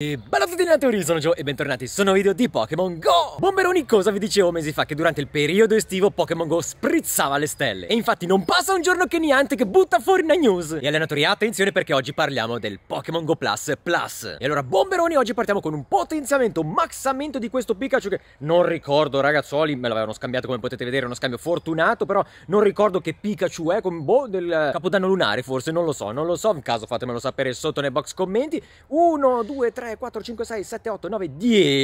E bella a tutti natori, sono Joe e bentornati su un nuovo video di Pokémon GO! Bomberoni cosa vi dicevo mesi fa che durante il periodo estivo Pokémon GO sprizzava le stelle e infatti non passa un giorno che Niantic butta fuori una news! E allenatori attenzione perché oggi parliamo del Pokémon GO Plus Plus! E allora Bomberoni oggi partiamo con un potenziamento, un maxamento di questo Pikachu che non ricordo ragazzuoli, me l'avevano scambiato come potete vedere, uno scambio fortunato però non ricordo che Pikachu è, con boh del Capodanno Lunare forse, non lo so, non lo so, in caso fatemelo sapere sotto nei box commenti, 1, 2, 3, 3, 4, 5, 6, 7, 8, 9,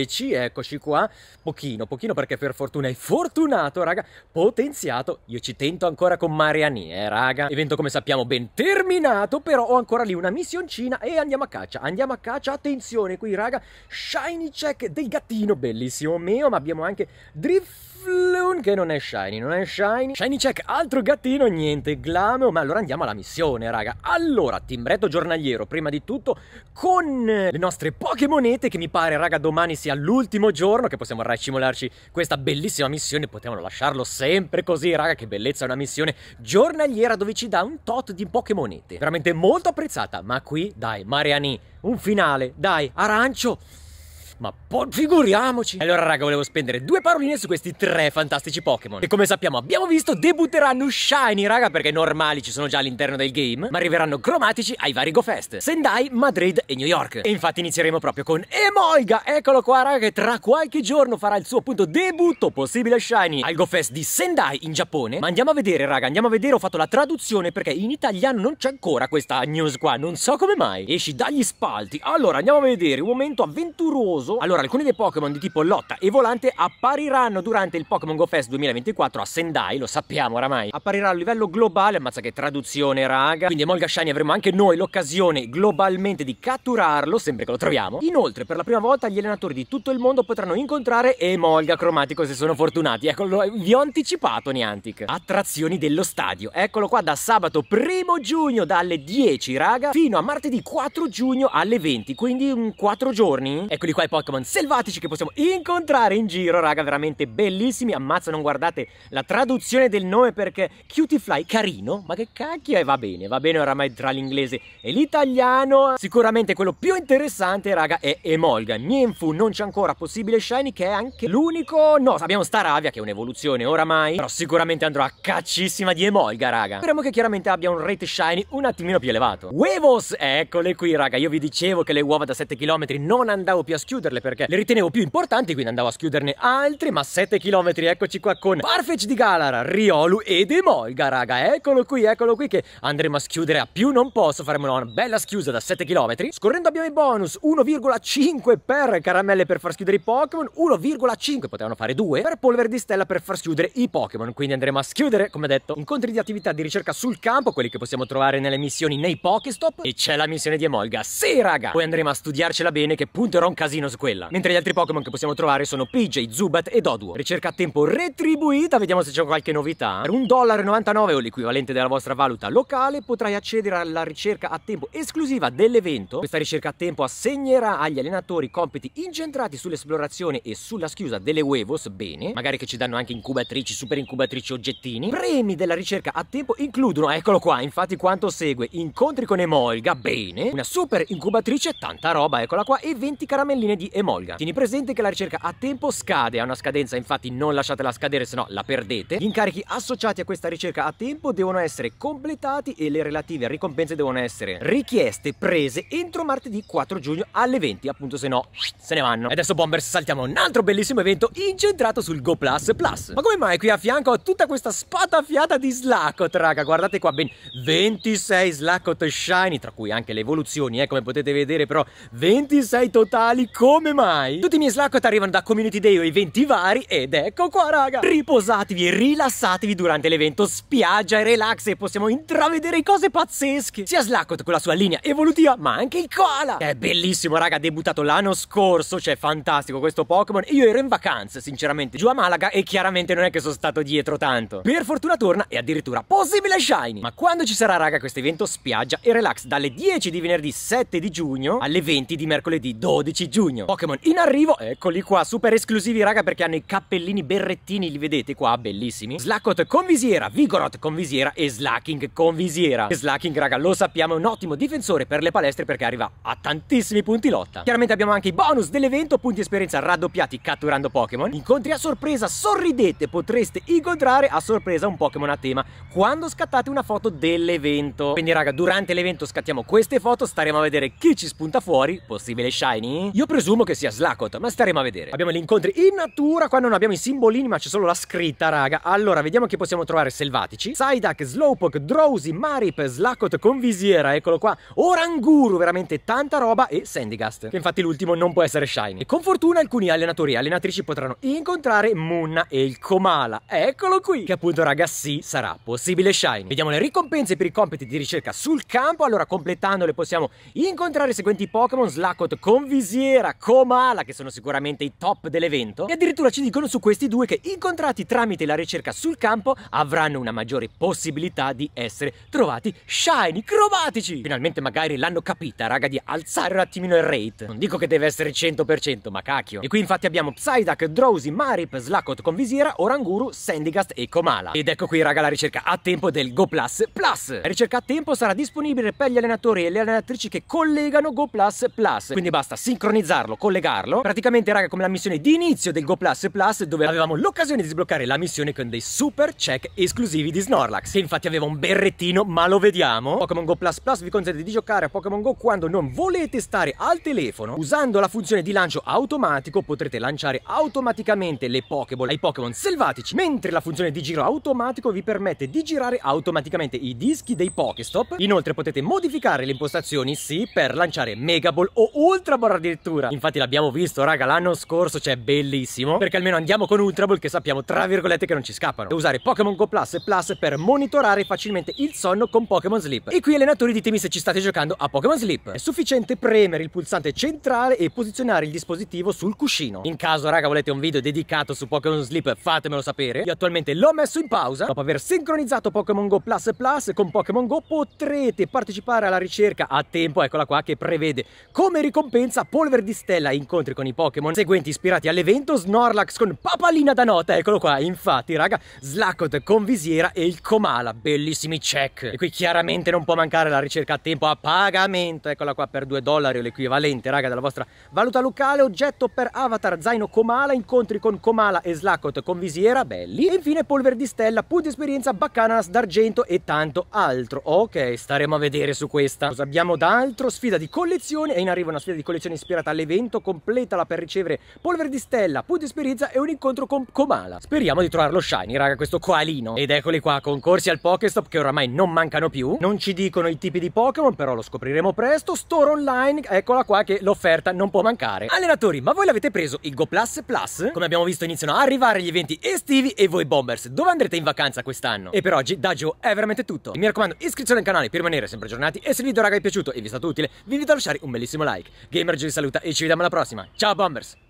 10, eccoci qua, pochino, pochino perché per fortuna è fortunato, raga, potenziato, io ci tento ancora con Mariani, eh, raga, evento come sappiamo ben terminato, però ho ancora lì una missioncina e andiamo a caccia, andiamo a caccia, attenzione qui, raga, shiny check del gattino, bellissimo mio, ma abbiamo anche drift Floon che non è Shiny, non è Shiny. Shiny check, altro gattino, niente glameo. Ma allora andiamo alla missione, raga. Allora, timbretto giornaliero, prima di tutto, con le nostre poche monete, che mi pare, raga, domani sia l'ultimo giorno che possiamo racimolarci questa bellissima missione. Potevano lasciarlo sempre così, raga, che bellezza una missione giornaliera dove ci dà un tot di poche monete. Veramente molto apprezzata, ma qui, dai, Mariani, un finale, dai, arancio! ma figuriamoci! Allora raga, volevo spendere due paroline su questi tre fantastici Pokémon che come sappiamo abbiamo visto debutteranno Shiny raga perché normali ci sono già all'interno del game ma arriveranno cromatici ai vari GoFest Sendai, Madrid e New York e infatti inizieremo proprio con Emoiga eccolo qua raga che tra qualche giorno farà il suo appunto debutto possibile Shiny al GoFest di Sendai in Giappone ma andiamo a vedere raga andiamo a vedere ho fatto la traduzione perché in italiano non c'è ancora questa news qua non so come mai esci dagli spalti allora andiamo a vedere un momento avventuroso caso. Allora, alcuni dei Pokémon di tipo lotta e volante appariranno durante il Pokémon Go Fest 2024 a Sendai, lo sappiamo oramai. Apparirà a livello globale, ammazza che traduzione raga. Quindi a Molga Shiny avremo anche noi l'occasione globalmente di catturarlo, sempre che lo troviamo. Inoltre, per la prima volta gli allenatori di tutto il mondo potranno incontrare Emolga cromatico se sono fortunati. Eccolo, vi ho anticipato Niantic. Attrazioni dello stadio. Eccolo qua da sabato 1 giugno dalle 10 raga fino a martedì 4 giugno alle 20, quindi 4 mm, giorni. Eccoli qua i Pokémon selvatici che possiamo incontrare in giro, raga, veramente bellissimi. Ammazza, non guardate la traduzione del nome perché Cutiefly, carino, ma che cacchio, è, va bene, va bene oramai tra l'inglese e l'italiano. Sicuramente quello più interessante, raga, è Emolga. Mienfu non c'è ancora possibile Shiny, che è anche l'unico... No, abbiamo Staravia, che è un'evoluzione oramai, però sicuramente andrò a caccissima di Emolga, raga. Speriamo che chiaramente abbia un rate Shiny un attimino più elevato. Huevos, eccole qui, raga. Io vi dicevo che le uova da 7 km non andavo più a schiudere schiuderle perché le ritenevo più importanti, quindi andavo a schiuderne altri, ma 7 km, eccoci qua con Farfetch di Galara, Riolu e Demolga, raga, eccolo qui, eccolo qui che andremo a schiudere a più non posso, faremo una bella schiusa da 7 km. Scorrendo abbiamo i bonus, 1,5 per caramelle per far schiudere i Pokémon, 1,5 potevano fare 2 per polvere di stella per far schiudere i Pokémon, quindi andremo a schiudere, come detto, incontri di attività di ricerca sul campo, quelli che possiamo trovare nelle missioni nei Pokéstop e c'è la missione di Emolga. Sì, raga! Poi andremo a studiarcela bene che punterò un casino caso quella. Mentre gli altri Pokémon che possiamo trovare sono PJ, Zubat e Doduo. Ricerca a tempo retribuita, vediamo se c'è qualche novità. Per un 99 o l'equivalente della vostra valuta locale potrai accedere alla ricerca a tempo esclusiva dell'evento. Questa ricerca a tempo assegnerà agli allenatori compiti incentrati sull'esplorazione e sulla schiusa delle huevos, bene, magari che ci danno anche incubatrici, super incubatrici, oggettini. Premi della ricerca a tempo includono, eccolo qua, infatti quanto segue, incontri con Emolga, bene, una super incubatrice, tanta roba, eccola qua, e 20 caramelline di Maggie e Molga. Tieni presente che la ricerca a tempo scade, ha una scadenza, infatti non lasciatela scadere, se no la perdete. Gli incarichi associati a questa ricerca a tempo devono essere completati e le relative ricompense devono essere richieste, prese entro martedì 4 giugno alle 20, appunto se no se ne vanno. E adesso Bombers saltiamo un altro bellissimo evento incentrato sul Go Plus Plus. Ma come mai qui a fianco ho tutta questa spatafiata di Slackot, raga? Guardate qua, ben 26 Slackot Shiny, tra cui anche le evoluzioni, eh, come potete vedere, però 26 totali con come mai tutti i miei Slackot arrivano da community day o eventi vari ed ecco qua raga riposatevi e rilassatevi durante l'evento spiaggia e relax e possiamo intravedere cose pazzesche sia Slackot con la sua linea evolutiva ma anche il koala è bellissimo raga ha debuttato l'anno scorso cioè fantastico questo Pokémon e io ero in vacanza sinceramente giù a Malaga e chiaramente non è che sono stato dietro tanto per fortuna torna e addirittura possibile shiny ma quando ci sarà raga questo evento spiaggia e relax dalle 10 di venerdì 7 di giugno alle 20 di mercoledì 12 giugno mio. Pokémon in arrivo, eccoli qua, super esclusivi raga perché hanno i cappellini berrettini, li vedete qua, bellissimi. Slackot con visiera, Vigorot con visiera e Slacking con visiera. Slacking raga lo sappiamo è un ottimo difensore per le palestre perché arriva a tantissimi punti lotta. Chiaramente abbiamo anche i bonus dell'evento, punti esperienza raddoppiati catturando Pokémon. Incontri a sorpresa, sorridete, potreste incontrare a sorpresa un Pokémon a tema quando scattate una foto dell'evento. Quindi raga durante l'evento scattiamo queste foto, staremo a vedere chi ci spunta fuori, possibile shiny. Io presumo presumo che sia Slakot, ma staremo a vedere. Abbiamo gli incontri in natura, qua non abbiamo i simbolini, ma c'è solo la scritta, raga. Allora, vediamo che possiamo trovare selvatici. Psyduck, Slowpoke, Drowsy, Marip, Slakot con visiera, eccolo qua. Oranguru, veramente tanta roba e Sandygast, che infatti l'ultimo non può essere Shiny. E con fortuna alcuni allenatori e allenatrici potranno incontrare Munna e il Komala. Eccolo qui, che appunto, raga, sì, sarà possibile Shiny. Vediamo le ricompense per i compiti di ricerca sul campo, allora completandole possiamo incontrare i seguenti Pokémon, Slakot con visiera, Comala, che sono sicuramente i top dell'evento, e addirittura ci dicono su questi due che incontrati tramite la ricerca sul campo avranno una maggiore possibilità di essere trovati shiny, cromatici! Finalmente magari l'hanno capita, raga, di alzare un attimino il rate. Non dico che deve essere 100%, ma cacchio. E qui infatti abbiamo Psyduck, Drowsy, Marip, Slakot con visiera, Oranguru, Sandigast e Comala. Ed ecco qui, raga, la ricerca a tempo del Go Plus Plus. La ricerca a tempo sarà disponibile per gli allenatori e le allenatrici che collegano Go Plus Plus, quindi basta sincronizzarlo dovevo collegarlo. Praticamente, raga, come la missione di inizio del Go Plus Plus, dove avevamo l'occasione di sbloccare la missione con dei super check esclusivi di Snorlax, che infatti aveva un berrettino, ma lo vediamo. Pokémon Go Plus Plus vi consente di giocare a Pokémon Go quando non volete stare al telefono. Usando la funzione di lancio automatico potrete lanciare automaticamente le Pokéball ai Pokémon selvatici, mentre la funzione di giro automatico vi permette di girare automaticamente i dischi dei Pokéstop. Inoltre potete modificare le impostazioni, sì, per lanciare Mega Ball o Ultra Ball addirittura infatti l'abbiamo visto raga l'anno scorso cioè bellissimo perché almeno andiamo con Ultra Ball che sappiamo tra virgolette che non ci scappano e usare Pokémon Go Plus e Plus per monitorare facilmente il sonno con Pokémon Sleep e qui allenatori ditemi se ci state giocando a Pokémon Sleep è sufficiente premere il pulsante centrale e posizionare il dispositivo sul cuscino in caso raga volete un video dedicato su Pokémon Sleep fatemelo sapere io attualmente l'ho messo in pausa dopo aver sincronizzato Pokémon Go Plus Plus con Pokémon Go potrete partecipare alla ricerca a tempo eccola qua che prevede come ricompensa polvere di stella incontri con i Pokémon seguenti ispirati all'evento, Snorlax con papalina da nota, eccolo qua, infatti raga, Slackot con visiera e il Komala, bellissimi check. E qui chiaramente non può mancare la ricerca a tempo a pagamento, eccola qua per 2 dollari o l'equivalente raga della vostra valuta locale, oggetto per avatar, zaino Komala, incontri con Komala e Slackot con visiera, belli. E infine polvere di stella, punti esperienza, Baccanas d'argento e tanto altro. Ok, staremo a vedere su questa. Cosa abbiamo d'altro? Sfida di collezione, e in arrivo una sfida di collezione ispirata all'evento evento completala per ricevere polvere di stella, punti sperizia e un incontro con Komala. Speriamo di trovarlo shiny, raga, questo coalino. Ed eccoli qua, concorsi al Pokestop che oramai non mancano più. Non ci dicono i tipi di Pokémon, però lo scopriremo presto. Store online, eccola qua che l'offerta non può mancare. Allenatori, ma voi l'avete preso il Go Plus Plus? Come abbiamo visto iniziano a arrivare gli eventi estivi e voi Bombers, dove andrete in vacanza quest'anno? E per oggi da Geo è veramente tutto. E mi raccomando, iscrizione al canale per rimanere sempre aggiornati e se il video raga vi è piaciuto e vi è stato utile, vi invito a lasciare un bellissimo like. Gamer Geo vi saluta e ci ci vediamo alla prossima. Ciao Bombers!